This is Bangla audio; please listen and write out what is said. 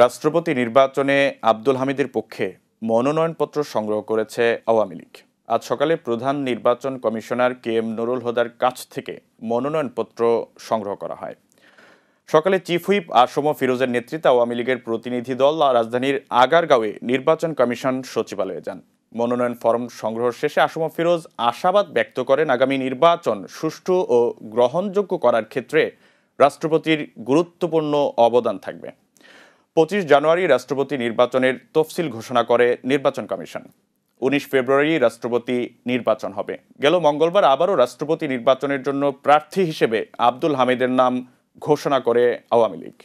রাষ্ট্রপতি নির্বাচনে আব্দুল হামিদের পক্ষে মনোনয়নপত্র সংগ্রহ করেছে আওয়ামী লীগ আজ সকালে প্রধান নির্বাচন কমিশনার কে এম নুরুল হোদার কাছ থেকে মনোনয়নপত্র সংগ্রহ করা হয় সকালে চিফ হুইপ আসম ফিরোজের নেতৃত্বে আওয়ামী লীগের প্রতিনিধি দল রাজধানীর আগারগাঁওয়ে নির্বাচন কমিশন সচিবালয়ে যান মনোনয়ন ফর্ম সংগ্রহ শেষে আসম ফিরোজ আশাবাদ ব্যক্ত করেন আগামী নির্বাচন সুষ্ঠু ও গ্রহণযোগ্য করার ক্ষেত্রে রাষ্ট্রপতির গুরুত্বপূর্ণ অবদান থাকবে পঁচিশ জানুয়ারি রাষ্ট্রপতি নির্বাচনের তফসিল ঘোষণা করে নির্বাচন কমিশন উনিশ ফেব্রুয়ারি রাষ্ট্রপতি নির্বাচন হবে গেল মঙ্গলবার আবারও রাষ্ট্রপতি নির্বাচনের জন্য প্রার্থী হিসেবে আব্দুল হামিদের নাম ঘোষণা করে আওয়ামী লীগ